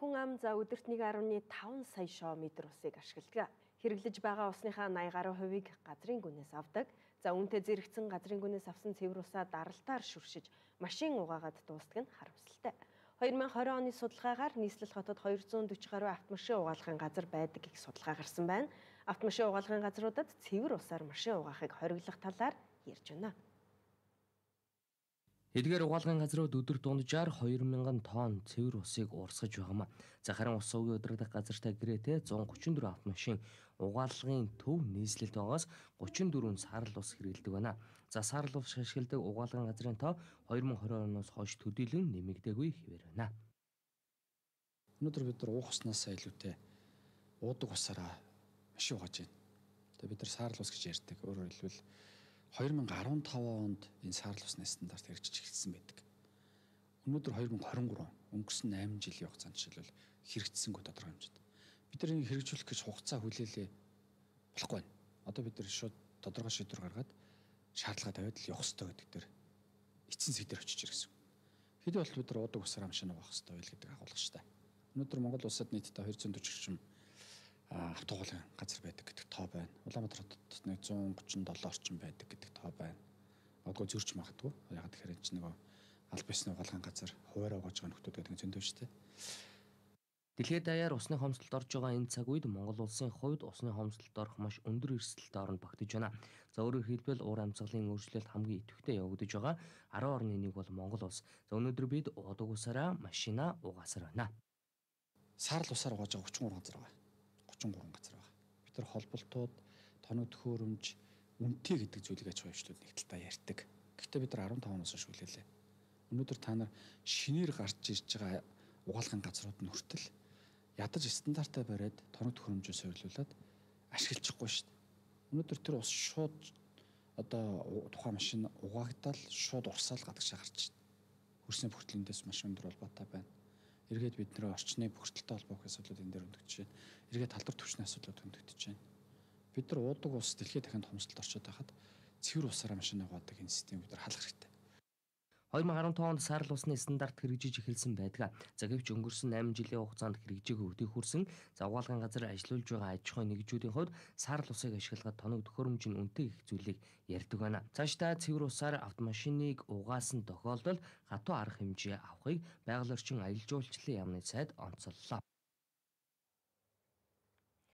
Хүн ам за өдөрт 1.5 сая шоо метр усыг ашигладаг. Хэрэглэж байгаа усныхаа 80 гаруй хувийг газрын гүнээс авдаг. За үүнтэй зэрэгцэн газрын гүнээс авсан цэвэр усаа даралтаар шүршиж машин угаагаад дуустдаг нь харамсалтай. 2020 оны судалгаагаар нийслэл хотод 240 гаруй автомашин угаалгын газар байдаг гэх судалгаа гарсан байна. Автомашин угаалгын газруудад цэвэр усаар машин угаахыг хориглох талаар ярьж байна. Эдгээр угаалгын газрууд өдөр дунджаар 2000 тонн цэвэр усыг урсгаж байгаа маа. За харин ус суугийн удирдах газартай гэрээтэй 134 автомашин угаалгын төв нийслэлт байгаас 34 сарл ус хэрэглэдэг байна. За сарл ус шашгилдаг угаалгын газрын тоо 2020 оноос хойш төдийлөн нэмэгдээгүй хിവэр байна. Өнөөдөр бид нар уух уснаас илүүтэй уудаг усаараа машин угааж байна. Тэгээ бид нар сарл ус гэж ярьдаг. Өөрөөр хэлбэл 2015 онд энэ саарл усны стандарт хэрэгжиж эхэлсэн байдаг. Өнөөдөр 2023 өнгөрсөн 8 жилийн хугацаанд жишээлбэл хэрэгжсэнгүү тодорхой хэмжээнд. Бид нар энийг хэрэгжүүлэх гэж хугацаа хүлээлээ болохгүй байна. Одоо бид нар шууд тодорхой шийдвэр гаргаад шаардлага тавиад л явах хэрэгтэй гэдэг дээр эцсийн сэдвэр очиж ирсэн. Хэдий болтол бид нар удаг усрам шинэ авах хэрэгтэй байл гэдэг агуулгатай. Өнөөдөр Монгол улсад нийтдээ 240 орчим автоголын газар байдаг гэдэг тоо байна. Улаанбаатар хотод 137 орчим байдаг гэдэг тоо байна. Магадгүй зөрч магадгүй. Яг тэгэхээр энэ чинь нөгөө аль бисны угаалгын газар хуваараа угааж байгаа нөхдүүд гэдэг зөндөө шүү дээ. Дэлхийд даяар усны хомсдолд орж байгаа энэ цаг үед Монгол улсын хувьд усны хомсдолд орох маш өндөр эрсдэлд орно багтаж байна. За өөрөөр хэлбэл уур амьсгалын өөрчлөлт хамгийн идэвхтэй явагдаж байгаа 10 орны нэг бол Монгол улс. За өнөөдөр бид удаг усаараа машина угаасаар байна. Сар л усаар угааж байгаа 33 газар байгаа. 33 газар байна. Бид нар холболтууд, тоног төхөөрөмж, үнтэй гэдэг зүйлийг аж ахуй хвшлүүд нэгдэлтэй ярьдаг. Гэхдээ бид нар 15 оноос шүлээлээ. Өнөөдөр та нар шинээр гарч ирж байгаа угаалгын газрууд нь хүртэл ядаж стандартаа бариад тоног төхөөрөмжөө суулгуулад ашиглахгүй шүү дээ. Өнөөдөр тэр ус шууд одоо тухайн машин угаагдал шууд урсаал гадагшаа гарч байна. Хөрсний бүртгэлээс маш өндөр болбоотой байна эргээд бид нэр орчны бүртэлтэй холбоотой асуудлууд энэ дээр өндөгдөж байна. Эргээд талбар төвчний асуудлууд өндөгдөж байна. Бид нар уудаг ус дэлхийд дахин томсдолд орчод байхад цэвэр усаараа машин яваадаг энэ систем бид нар халах хэрэгтэй 2015 онд сарл усны стандарт хэрэгжиж эхэлсэн байдаг. За гэвч өнгөрсөн 8 жилийн хугацаанд хэрэгжээг өгдөг хүрсэн завгаалгын газар ажиллаулж байгаа аж ахуйн нэгжүүдийн хувьд сарл усыг ашиглахад тоног төхөөрөмж нь үнэтэй их зүйлийг ярьдаг байна. Цаашдаа цэвэр усаар автомашиныг угаасан тохиолдолд хатуу арга хэмжээ авахыг байгаль орчин аялал жуулчлалын яамны сайд онцоллоо.